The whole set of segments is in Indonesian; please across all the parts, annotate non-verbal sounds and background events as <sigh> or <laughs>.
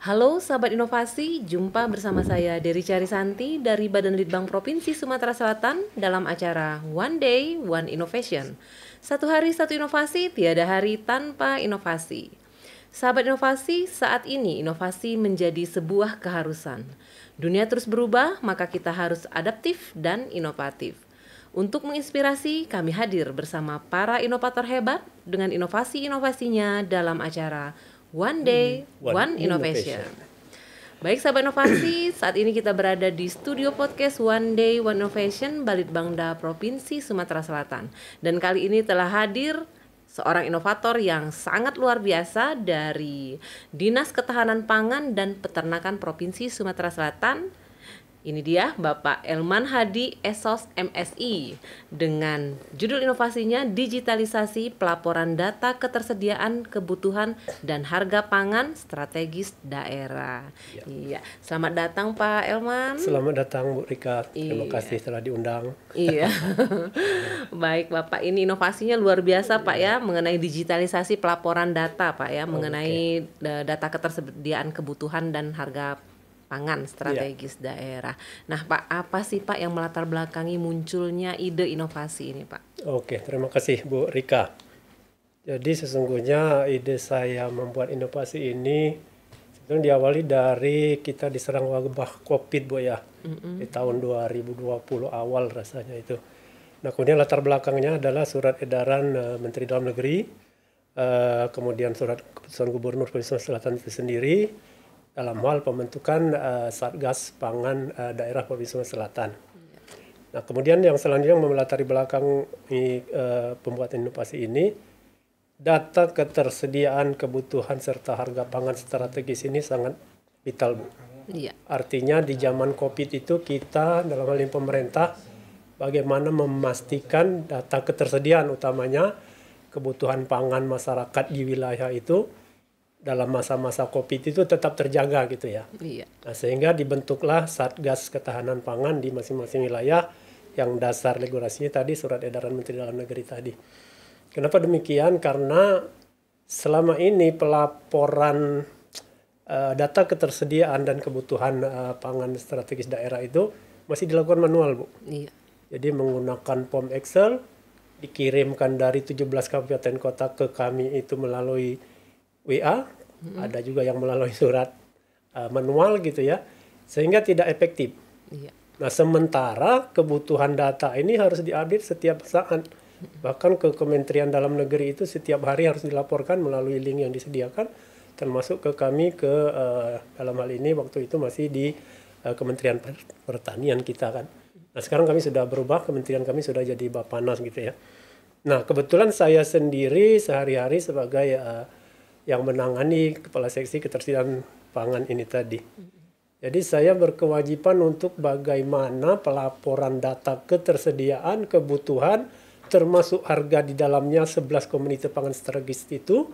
Halo sahabat inovasi, jumpa bersama saya Cari Carisanti dari Badan Litbang Provinsi Sumatera Selatan dalam acara One Day One Innovation. Satu hari satu inovasi, tiada hari tanpa inovasi. Sahabat inovasi, saat ini inovasi menjadi sebuah keharusan. Dunia terus berubah, maka kita harus adaptif dan inovatif. Untuk menginspirasi, kami hadir bersama para inovator hebat dengan inovasi-inovasinya dalam acara One Day, hmm, One, one innovation. innovation. Baik sahabat inovasi, saat ini kita berada di studio podcast One Day One Innovation Balitbangda Provinsi Sumatera Selatan. Dan kali ini telah hadir seorang inovator yang sangat luar biasa dari Dinas Ketahanan Pangan dan Peternakan Provinsi Sumatera Selatan, ini dia Bapak Elman Hadi Esos MSI dengan judul inovasinya digitalisasi pelaporan data ketersediaan kebutuhan dan harga pangan strategis daerah. Iya. iya. Selamat datang Pak Elman. Selamat datang Bu Rika. Terima iya. kasih telah diundang. Iya. <laughs> Baik Bapak, ini inovasinya luar biasa Pak ya iya. mengenai digitalisasi pelaporan data Pak ya, oh, mengenai okay. Eh, data ketersediaan kebutuhan dan harga pangan strategis yeah. daerah. Nah, Pak, apa sih Pak yang melatar belakangi munculnya ide inovasi ini, Pak? Oke, terima kasih Bu Rika. Jadi sesungguhnya ide saya membuat inovasi ini sebenarnya diawali dari kita diserang wabah Covid, Bu ya. Mm -hmm. Di tahun 2020 awal rasanya itu. Nah, kemudian latar belakangnya adalah surat edaran uh, Menteri Dalam Negeri, uh, kemudian surat keputusan Gubernur Provinsi Selatan itu sendiri, dalam hal pembentukan uh, satgas pangan uh, daerah Provinsi Selatan. Iya. Nah, kemudian yang selanjutnya yang memelatari belakang uh, pembuatan inovasi ini, data ketersediaan kebutuhan serta harga pangan strategis ini sangat vital, Bu. Iya. Artinya di zaman COVID itu kita dalam hal ini pemerintah bagaimana memastikan data ketersediaan utamanya kebutuhan pangan masyarakat di wilayah itu dalam masa-masa COVID itu tetap terjaga gitu ya. Iya. Nah, sehingga dibentuklah Satgas Ketahanan Pangan di masing-masing wilayah yang dasar regulasinya tadi surat edaran Menteri Dalam Negeri tadi. Kenapa demikian? Karena selama ini pelaporan uh, data ketersediaan dan kebutuhan uh, pangan strategis daerah itu masih dilakukan manual, Bu. Iya. Jadi menggunakan POM Excel dikirimkan dari 17 kabupaten kota ke kami itu melalui WA, hmm. ada juga yang melalui surat uh, manual gitu ya, sehingga tidak efektif. Yeah. Nah sementara kebutuhan data ini harus diupdate setiap saat, bahkan ke Kementerian Dalam Negeri itu setiap hari harus dilaporkan melalui link yang disediakan, termasuk ke kami ke uh, dalam hal ini waktu itu masih di uh, Kementerian Pertanian kita kan. Nah sekarang kami sudah berubah, kementerian kami sudah jadi Bapanas gitu ya. Nah kebetulan saya sendiri sehari-hari sebagai uh, yang menangani kepala seksi ketersediaan pangan ini tadi. Jadi saya berkewajiban untuk bagaimana pelaporan data ketersediaan, kebutuhan, termasuk harga di dalamnya 11 komunitas pangan strategis itu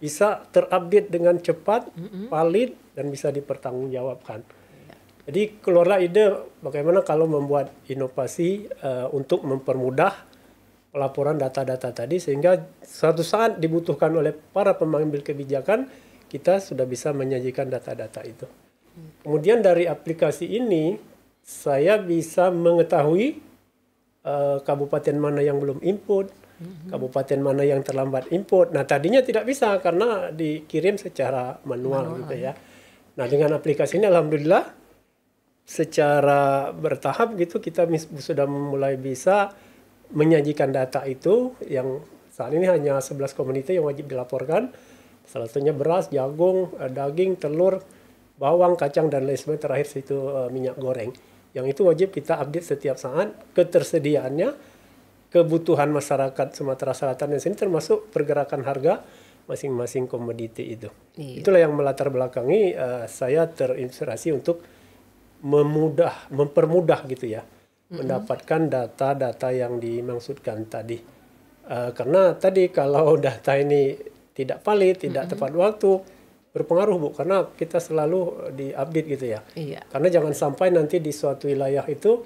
bisa terupdate dengan cepat, valid, dan bisa dipertanggungjawabkan. Ya. Jadi keluarlah ide bagaimana kalau membuat inovasi uh, untuk mempermudah Laporan data-data tadi sehingga suatu saat dibutuhkan oleh para pemanggil kebijakan kita sudah bisa menyajikan data-data itu. Kemudian dari aplikasi ini saya bisa mengetahui uh, kabupaten mana yang belum input, mhm. kabupaten mana yang terlambat input. Nah tadinya tidak bisa karena dikirim secara manual, manual. gitu ya. ya. Nah dengan aplikasi ini alhamdulillah secara bertahap gitu kita sudah mulai bisa menyajikan data itu yang saat ini hanya 11 komunitas yang wajib dilaporkan. Salah satunya beras, jagung, eh, daging, telur, bawang, kacang, dan lain sebagainya. Terakhir itu eh, minyak goreng. Yang itu wajib kita update setiap saat ketersediaannya, kebutuhan masyarakat Sumatera Selatan dan sini termasuk pergerakan harga masing-masing komoditi itu. Iya. Itulah yang melatar belakangi uh, saya terinspirasi untuk memudah, mempermudah gitu ya mendapatkan data-data yang dimaksudkan tadi. Uh, karena tadi kalau <laughs> data ini tidak valid, tidak hmm. tepat waktu, berpengaruh bu, karena kita selalu diupdate gitu ya. Iya. Karena jangan sampai nanti di suatu wilayah itu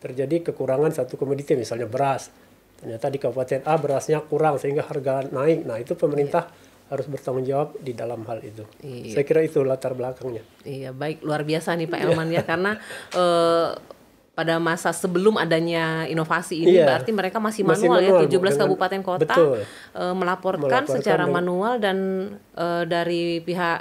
terjadi kekurangan satu komoditi, misalnya beras. Ternyata di kabupaten A berasnya kurang sehingga harga naik. Nah itu pemerintah iya harus bertanggung jawab di dalam hal itu. Iya. Saya kira itu latar belakangnya. Iya, baik luar biasa nih Pak iya. Elman ya karena uh, pada masa sebelum adanya inovasi ini iya. berarti mereka masih manual, masih manual ya 17 dengan, kabupaten kota betul. E, melaporkan, melaporkan secara dengan, manual dan uh, dari pihak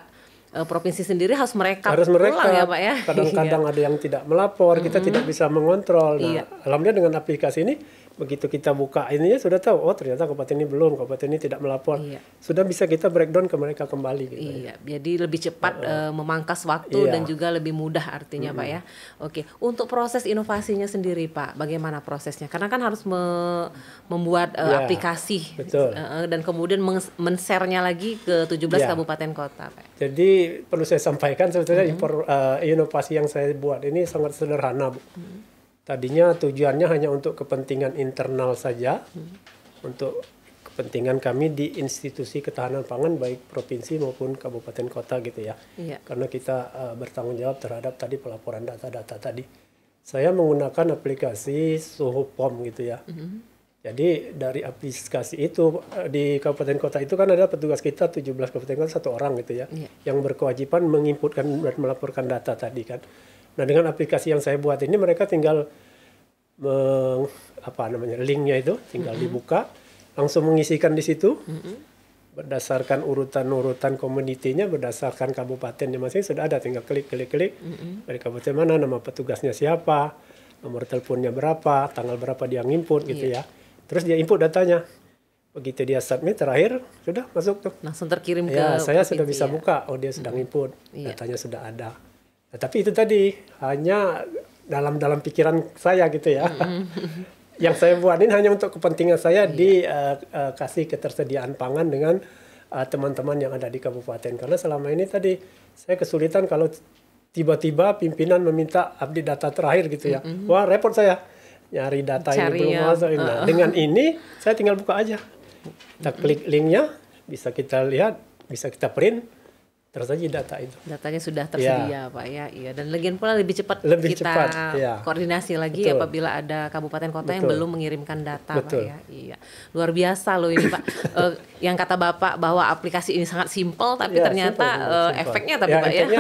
uh, provinsi sendiri harus mereka harus mereka ya pak ya kadang-kadang iya. ada yang tidak melapor mm -hmm. kita tidak bisa mengontrol nah iya. alhamdulillah dengan aplikasi ini begitu kita buka ininya sudah tahu oh ternyata kabupaten ini belum kabupaten ini tidak melapor iya. sudah bisa kita breakdown ke mereka kembali gitu ya. iya ya. jadi lebih cepat uh, uh, memangkas waktu iya. dan juga lebih mudah artinya mm -hmm. pak ya oke untuk proses inovasinya sendiri pak bagaimana prosesnya karena kan harus me membuat uh, eh, yeah, aplikasi betul. Uh, dan kemudian men mensernya lagi ke 17 yeah. Iya. kabupaten kota pak jadi perlu saya sampaikan sebetulnya mm -hmm. uh, inovasi yang saya buat ini sangat sederhana bu mm -hmm Tadinya tujuannya hanya untuk kepentingan internal saja, hmm. untuk kepentingan kami di institusi ketahanan pangan baik provinsi maupun kabupaten kota gitu ya. Iya. Karena kita uh, bertanggung jawab terhadap tadi pelaporan data-data tadi. Saya menggunakan aplikasi Suhu POM gitu ya. Mm-hmm. Jadi dari aplikasi itu eh, di kabupaten kota itu kan ada petugas kita 17 kabupaten kota satu orang gitu ya, yeah. yang berkewajiban menginputkan dan melaporkan data tadi kan. Nah dengan aplikasi yang saya buat ini mereka tinggal meng, apa namanya linknya itu tinggal mm -hmm. dibuka, langsung mengisikan di situ. Mm -hmm. Berdasarkan urutan-urutan komunitinya, berdasarkan kabupatennya masing-masing sudah ada, tinggal klik, klik, klik. Mm -hmm. Dari kabupaten mana, nama petugasnya siapa, nomor teleponnya berapa, tanggal berapa dia nginput gitu yeah. ya. Terus dia input datanya, begitu dia submit terakhir sudah masuk tuh langsung terkirim ya, ke saya sudah bisa ya? buka oh dia sedang hmm. input datanya datanya sudah ada Nah, tapi itu tadi hanya dalam dalam pikiran saya gitu ya. <laughs> yang saya buat ini hanya untuk kepentingan saya iya. di uh, uh, kasih ketersediaan pangan dengan eh, teman-teman uh, yang ada di kabupaten karena selama ini tadi saya kesulitan kalau tiba-tiba pimpinan meminta update data terakhir gitu ya. Mm -hmm. Wah, repot saya nyari data Cari ini belum ya. masuk. Nah, uh. dengan ini saya tinggal buka aja. Kita klik linknya, bisa kita lihat, bisa kita print aja data itu. Datanya sudah tersedia, ya. Pak ya. Iya, dan lagian pula lebih cepat lebih kita cepat, ya. koordinasi lagi Betul. apabila ada kabupaten kota Betul. yang belum mengirimkan data, Betul. Pak ya. Iya. Luar biasa loh ini, Pak. uh, <laughs> yang kata Bapak bahwa aplikasi ini sangat simpel tapi ya, ternyata simple, uh, simple. efeknya tapi ya, Pak ya. Eh,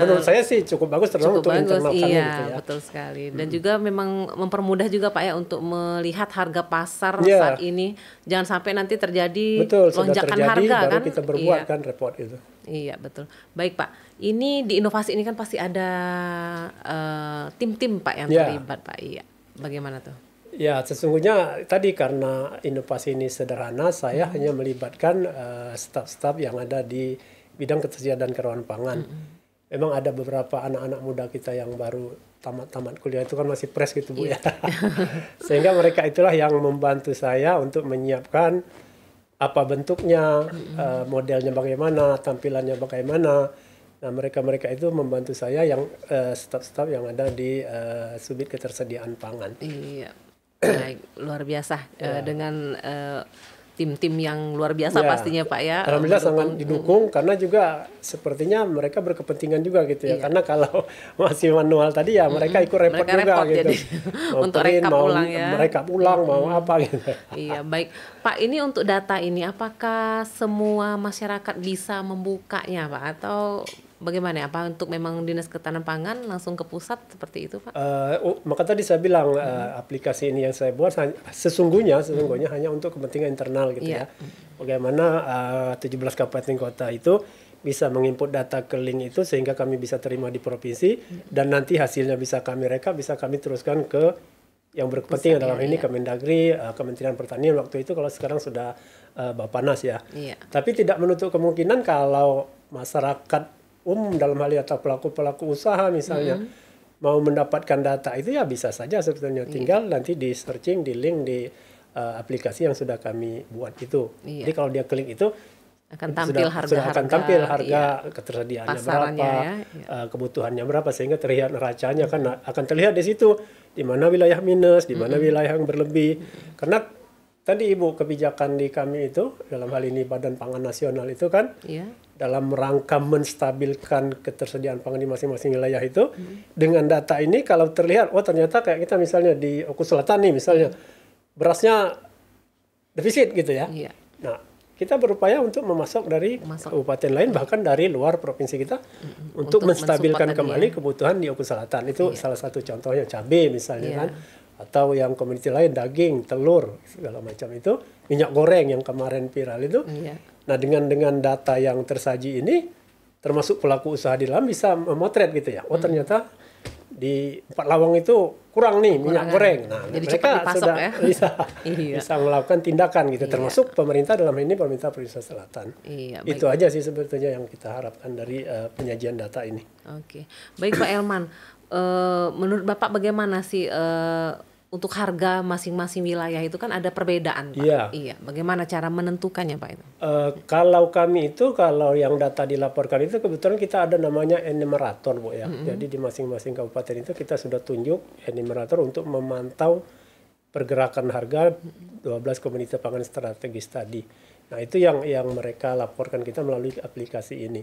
menurut eh, saya sih cukup bagus terutama cukup untuk bagus, iya, gitu ya. Betul sekali. Dan hmm. juga memang mempermudah juga Pak ya untuk melihat harga pasar ya. saat ini. Jangan sampai nanti terjadi Betul, lonjakan terjadi, harga baru kan. kita berbuat iya. kan report itu. Iya betul. Baik Pak, ini di inovasi ini kan pasti ada eh, tim-tim uh, Pak yang yeah. terlibat Pak. Iya. Bagaimana tuh? Ya sesungguhnya tadi karena inovasi ini sederhana, saya hmm. hanya melibatkan staf eh, staf-staf yang ada di bidang ketersediaan dan kerawanan pangan. Hmm. Memang ada beberapa anak-anak muda kita yang baru tamat-tamat kuliah itu kan masih fresh gitu bu yeah. ya. Iya. <laughs> Sehingga mereka itulah yang membantu saya untuk menyiapkan apa bentuknya, mm-hmm. uh, modelnya bagaimana, tampilannya bagaimana. Nah, mereka-mereka itu membantu saya yang uh, staff-staff yang ada di uh, subit ketersediaan pangan. Iya. <clears throat> Baik, luar biasa yeah. uh, iya. dengan tim-tim yang luar biasa ya. pastinya Pak ya. Alhamdulillah mendukung. sangat didukung hmm. karena juga sepertinya mereka berkepentingan juga gitu ya. Iya. Karena kalau <laughs> masih manual tadi ya mereka ikut repot mereka juga repot, gitu. Jadi, <laughs> untuk rekap ulang ya. Mereka ulang hmm. mau apa gitu. Iya, baik. Pak, ini untuk data ini apakah semua masyarakat bisa membukanya Pak atau bagaimana Apa untuk memang dinas ketahanan pangan langsung ke pusat seperti itu Pak? Uh, maka tadi saya bilang eh, hmm. uh, aplikasi ini yang saya buat sesungguhnya sesungguhnya hmm. hanya untuk kepentingan internal gitu yeah. ya. Bagaimana eh, uh, 17 kabupaten kota itu bisa menginput data ke link itu sehingga kami bisa terima di provinsi hmm. dan nanti hasilnya bisa kami rekap bisa kami teruskan ke yang berkepentingan dalam ya, ini ya. Kemendagri, uh, Kementerian Pertanian waktu itu kalau sekarang sudah uh, Nas ya. Iya. Tapi tidak menutup kemungkinan kalau masyarakat umum dalam hal atau pelaku-pelaku usaha misalnya mm -hmm. mau mendapatkan data itu ya bisa saja sebetulnya iya. tinggal nanti di searching di link di uh, aplikasi yang sudah kami buat itu. Yeah. Jadi kalau dia klik itu akan tampil harga-harga sudah akan tampil harga iya, ketersediaannya berapa, ya, iya. Eh, kebutuhannya berapa sehingga terlihat neracanya kan mm-hmm. akan terlihat di situ di mana wilayah minus, di mana -hmm. wilayah yang berlebih. Mm -hmm. Karena tadi Ibu kebijakan di kami itu dalam hal ini Badan Pangan Nasional itu kan yeah dalam rangka menstabilkan ketersediaan pangan di masing-masing wilayah itu hmm. dengan data ini kalau terlihat oh ternyata kayak kita misalnya di Oku Selatan nih misalnya berasnya defisit gitu ya. Iya. Nah, kita berupaya untuk memasok dari Masuk. kabupaten lain bahkan dari luar provinsi kita hmm. untuk, untuk menstabilkan kembali ya. kebutuhan di Oku Selatan. Itu iya. salah satu contohnya cabai misalnya iya. kan atau yang komoditi lain daging, telur segala macam itu, minyak goreng yang kemarin viral itu. Iya. Nah dengan dengan data yang tersaji ini, termasuk pelaku usaha di dalam bisa memotret gitu ya. Oh hmm. ternyata di empat lawang itu kurang nih minyak kurang goreng. Nah, Jadi mereka dipasok, sudah ya? <laughs> bisa <laughs> iya. bisa melakukan tindakan gitu, iya. termasuk pemerintah dalam ini pemerintah provinsi selatan. Iya, Itu aja sih sebetulnya yang kita harapkan dari uh, penyajian data ini. Oke, okay. baik Pak Elman. Uh, menurut Bapak bagaimana sih uh, untuk harga masing-masing wilayah itu kan ada perbedaan, Pak. Iya. iya. Bagaimana cara menentukannya, Pak? Uh, kalau kami itu, kalau yang data dilaporkan itu kebetulan kita ada namanya enumerator, Bu ya. Mm -hmm. Jadi di masing-masing kabupaten itu kita sudah tunjuk enumerator untuk memantau pergerakan harga 12 komunitas pangan strategis tadi. Nah, itu yang yang mereka laporkan kita melalui aplikasi ini.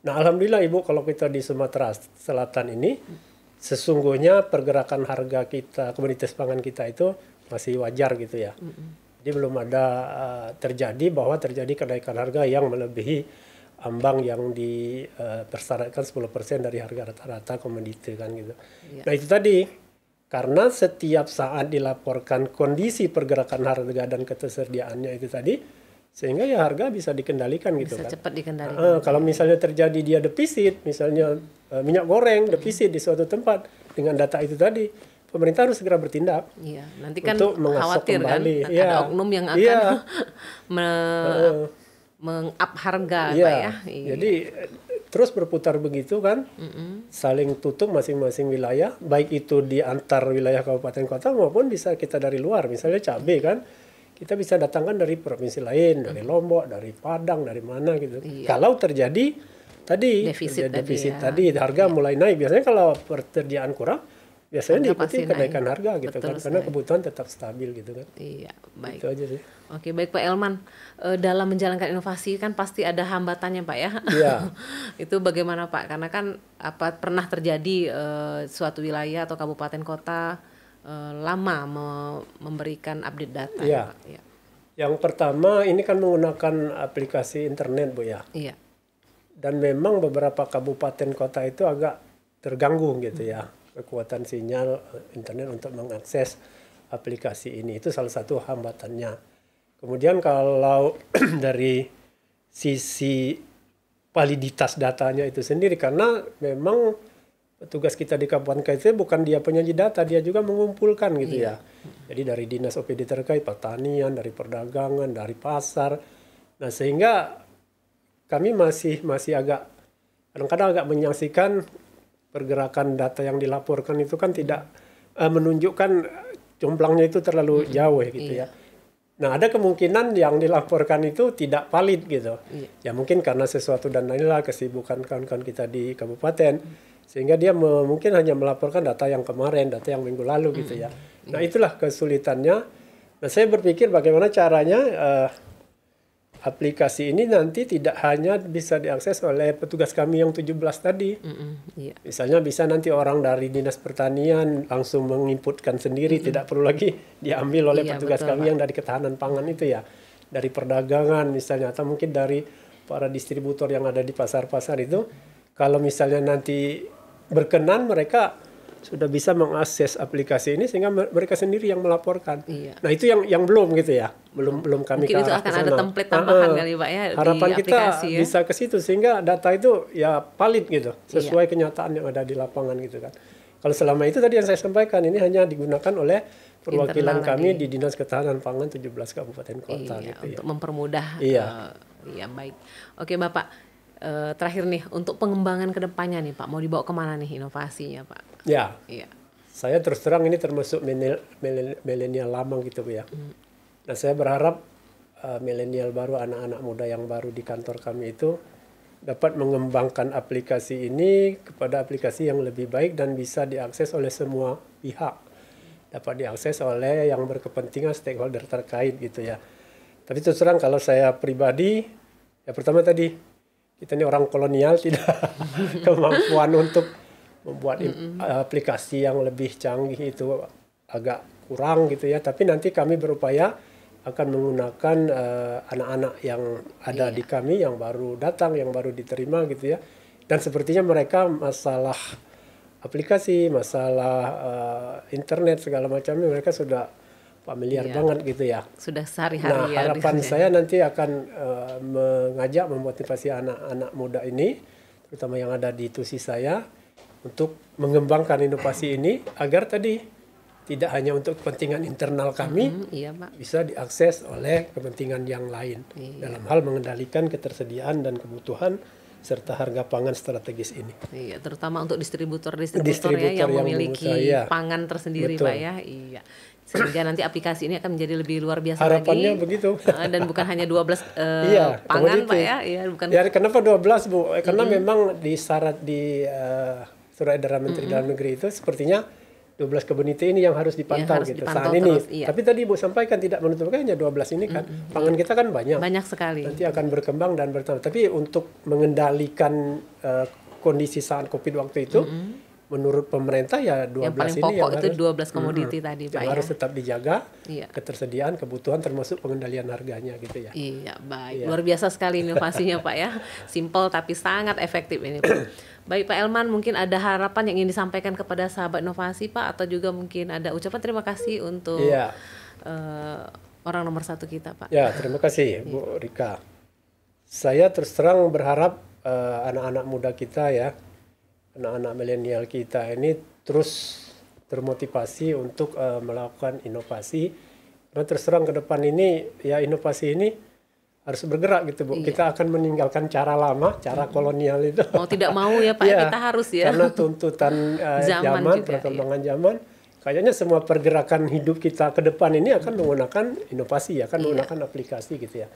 Nah, alhamdulillah Ibu kalau kita di Sumatera Selatan ini mm -hmm sesungguhnya pergerakan harga kita komoditas pangan kita itu masih wajar gitu ya. Mm -hmm. Jadi belum ada uh, terjadi bahwa terjadi kenaikan harga yang melebihi ambang yang dipersyaratkan eh, uh, 10% dari harga rata-rata komoditi kan gitu. Yeah. Nah itu tadi karena setiap saat dilaporkan kondisi pergerakan harga dan ketersediaannya itu tadi sehingga ya harga bisa dikendalikan gitu bisa gitu kan. cepat dikendalikan. Uh, kalau misalnya terjadi dia defisit, misalnya uh, minyak goreng defisit di suatu tempat dengan data itu tadi, pemerintah harus segera bertindak. Iya, nanti kan untuk khawatir kan, kembali. kan ya. ada iya. oknum yang iya. akan ya. <laughs> me uh, mengap harga iya. ya. ya. Jadi terus berputar begitu kan, mm -hmm. saling tutup masing-masing wilayah, baik itu di antar wilayah kabupaten kota maupun bisa kita dari luar, misalnya cabai kan kita bisa datangkan dari provinsi lain, dari hmm. Lombok, dari Padang, dari mana gitu. Iya. Kalau terjadi tadi defisit, terjadi defisit tadi, ya. tadi harga iya. mulai naik. Biasanya kalau pekerjaan kurang, biasanya harga diikuti kenaikan naik. harga gitu kan. Betul kan, karena kebutuhan tetap stabil gitu kan. Iya, gitu baik. Itu aja sih. Oke, baik Pak Elman. E, dalam menjalankan inovasi kan pasti ada hambatannya Pak ya. Iya. <laughs> Itu bagaimana Pak? Karena kan apa pernah terjadi e, suatu wilayah atau kabupaten kota Eh, lama me memberikan update data ya. Ya. Yang pertama ini kan menggunakan aplikasi internet Bu ya. Iya. Dan memang beberapa kabupaten kota itu agak terganggu gitu ya kekuatan sinyal eh, internet untuk mengakses aplikasi ini itu salah satu hambatannya. Kemudian kalau <clears throat> dari sisi validitas datanya itu sendiri karena memang Tugas kita di Kabupaten KIT bukan dia penyaji data, dia juga mengumpulkan gitu iya. ya. Jadi dari dinas OPD terkait, pertanian, dari perdagangan, dari pasar. Nah sehingga kami masih masih agak kadang-kadang agak menyaksikan pergerakan data yang dilaporkan itu kan tidak uh, menunjukkan eh, jumlahnya itu terlalu mm -hmm. jauh gitu iya. ya. Nah, ada kemungkinan yang dilaporkan itu tidak valid gitu. Iya. Ya mungkin karena sesuatu dan lain-lain kesibukan kawan-kawan kita di kabupaten. Hmm sehingga dia mungkin hanya melaporkan data yang kemarin, data yang minggu lalu gitu ya. Nah itulah kesulitannya. Nah saya berpikir bagaimana caranya uh, aplikasi ini nanti tidak hanya bisa diakses oleh petugas kami yang 17 tadi. Iya. Misalnya bisa nanti orang dari Dinas Pertanian langsung menginputkan sendiri, mm hmm tidak perlu lagi diambil oleh iya, petugas betul, kami Pak. yang dari ketahanan pangan itu ya. Dari perdagangan misalnya, atau mungkin dari para distributor yang ada di pasar-pasar itu. Kalau misalnya nanti berkenan mereka sudah bisa mengakses aplikasi ini sehingga mereka sendiri yang melaporkan. Iya. Nah itu yang yang belum gitu ya, belum hmm. belum kami Mungkin itu akan kesana. ada template tambahan nah, kali pak ya harapan di kita ya. bisa ke situ sehingga data itu ya valid gitu iya. sesuai iya. kenyataan yang ada di lapangan gitu kan. Kalau selama itu tadi yang saya sampaikan ini hanya digunakan oleh perwakilan Internal kami di Dinas Ketahanan Pangan 17 kabupaten kota iya, gitu ya. untuk ya. mempermudah iya. Uh, ya baik. Oke Bapak, uh, terakhir nih untuk pengembangan kedepannya nih Pak, mau dibawa kemana nih inovasinya Pak? Ya. Iya. Saya terus terang ini termasuk milenial lama gitu ya. Hmm. Nah saya berharap uh, milenial baru, anak-anak muda yang baru di kantor kami itu dapat mengembangkan aplikasi ini kepada aplikasi yang lebih baik dan bisa diakses oleh semua pihak. Dapat diakses oleh yang berkepentingan stakeholder terkait gitu ya. Tapi terus terang kalau saya pribadi, ya pertama tadi kita ini orang kolonial <laughs> tidak kemampuan untuk membuat mm -mm. aplikasi yang lebih canggih itu agak kurang gitu ya tapi nanti kami berupaya akan menggunakan eh, anak-anak uh, yang ada yeah. di kami yang baru datang yang baru diterima gitu ya dan sepertinya mereka masalah aplikasi masalah uh, internet segala macamnya mereka sudah familiar iya. banget gitu ya. Sudah sehari-hari nah, ya, harapan ya. saya nanti akan uh, mengajak memotivasi anak-anak muda ini, terutama yang ada di tusi saya, untuk mengembangkan inovasi <clears throat> ini agar tadi tidak hanya untuk kepentingan internal kami, mm -hmm, iya, Pak. bisa diakses oleh kepentingan yang lain iya. dalam hal mengendalikan ketersediaan dan kebutuhan serta harga pangan strategis ini. Iya, terutama untuk distributor-distributor ya, yang, yang memiliki yang, iya. pangan tersendiri Betul. Pak ya. Iya sehingga nanti aplikasi ini akan menjadi lebih luar biasa Harapannya lagi. begitu. Ah, dan bukan hanya 12 belas uh, <laughs> iya, pangan Pak ya. Iya, bukan. Ya, kenapa 12, Bu? Eh, karena mm -hmm. memang di syarat di uh, surat edaran Menteri mm -hmm. Dalam Negeri itu sepertinya 12 kebun itu ini yang harus dipantau ya, gitu dipantau saat terus, ini. Iya. Tapi tadi Ibu sampaikan tidak menutup hanya 12 ini kan. Mm -hmm. Pangan kita kan banyak. Banyak sekali. Nanti akan berkembang dan bertambah. Tapi untuk mengendalikan uh, kondisi saat Covid waktu itu mm -hmm menurut pemerintah ya 12 yang paling ini pokok yang itu harus, 12 komoditi hmm, tadi Pak ya. harus tetap dijaga iya. ketersediaan kebutuhan termasuk pengendalian harganya gitu ya iya baik iya. luar biasa sekali inovasinya Pak ya simple tapi sangat efektif ini Pak baik Pak Elman mungkin ada harapan yang ingin disampaikan kepada sahabat inovasi Pak atau juga mungkin ada ucapan terima kasih untuk iya. uh, orang nomor satu kita Pak ya terima kasih Bu Rika saya terus terang berharap eh, anak-anak uh, anak -anak muda kita ya anak-anak milenial kita ini terus termotivasi untuk uh, melakukan inovasi. Karena terserang ke depan ini ya inovasi ini harus bergerak gitu bu. Iya. Kita akan meninggalkan cara lama, cara hmm. kolonial itu. Mau tidak mau ya pak, <laughs> ya, kita harus ya. Karena tuntutan uh, <laughs> zaman, zaman juga, iya. perkembangan iya. zaman, kayaknya semua pergerakan hidup kita ke depan ini akan menggunakan inovasi, akan iya. menggunakan aplikasi gitu ya.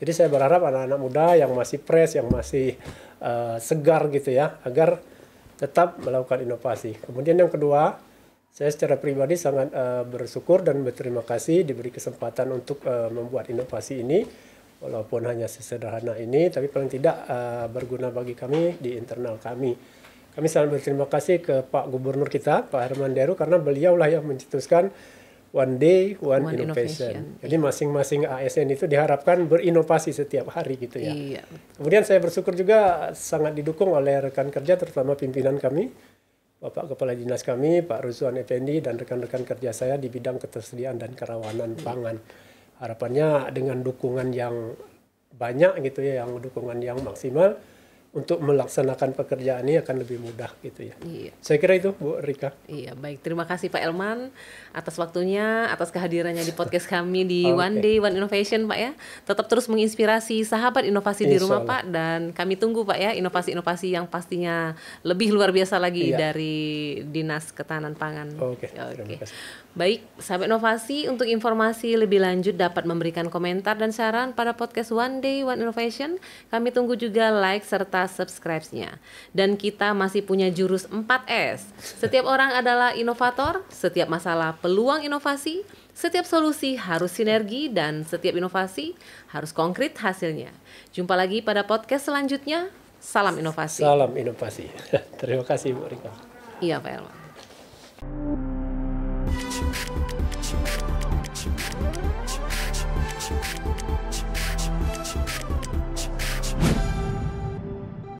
Jadi saya berharap anak-anak muda yang masih fresh, yang masih uh, segar gitu ya, agar tetap melakukan inovasi. Kemudian yang kedua, saya secara pribadi sangat uh, bersyukur dan berterima kasih diberi kesempatan untuk uh, membuat inovasi ini walaupun hanya sesederhana ini tapi paling tidak uh, berguna bagi kami di internal kami. Kami sangat berterima kasih ke Pak Gubernur kita, Pak Herman Deru karena beliaulah yang mencetuskan one day one, one innovation. innovation. Jadi iya. masing-masing ASN itu diharapkan berinovasi setiap hari gitu ya. Iya. Kemudian saya bersyukur juga sangat didukung oleh rekan kerja terutama pimpinan kami Bapak Kepala Dinas kami Pak Ruswan Effendi dan rekan-rekan kerja saya di bidang ketersediaan dan kerawanan iya. pangan. Harapannya dengan dukungan yang banyak gitu ya, yang dukungan yang maksimal untuk melaksanakan pekerjaan ini akan lebih mudah gitu ya. Iya. Saya kira itu Bu Rika. Iya, baik. Terima kasih Pak Elman atas waktunya, atas kehadirannya di podcast kami di <laughs> okay. One Day One Innovation, Pak ya. Tetap terus menginspirasi sahabat inovasi Insya di rumah, Allah. Pak, dan kami tunggu Pak ya inovasi-inovasi yang pastinya lebih luar biasa lagi iya. dari Dinas Ketahanan Pangan. Oke. Ya, okay. Terima kasih. Baik, sahabat inovasi untuk informasi lebih lanjut dapat memberikan komentar dan saran pada podcast One Day One Innovation. Kami tunggu juga like serta serta subscribe-nya. Dan kita masih punya jurus 4S. Setiap orang adalah inovator, setiap masalah peluang inovasi, setiap solusi harus sinergi dan setiap inovasi harus konkret hasilnya. Jumpa lagi pada podcast selanjutnya. Salam inovasi. Salam inovasi. <laughs> Terima kasih Bu Rika. Iya Pak Elman.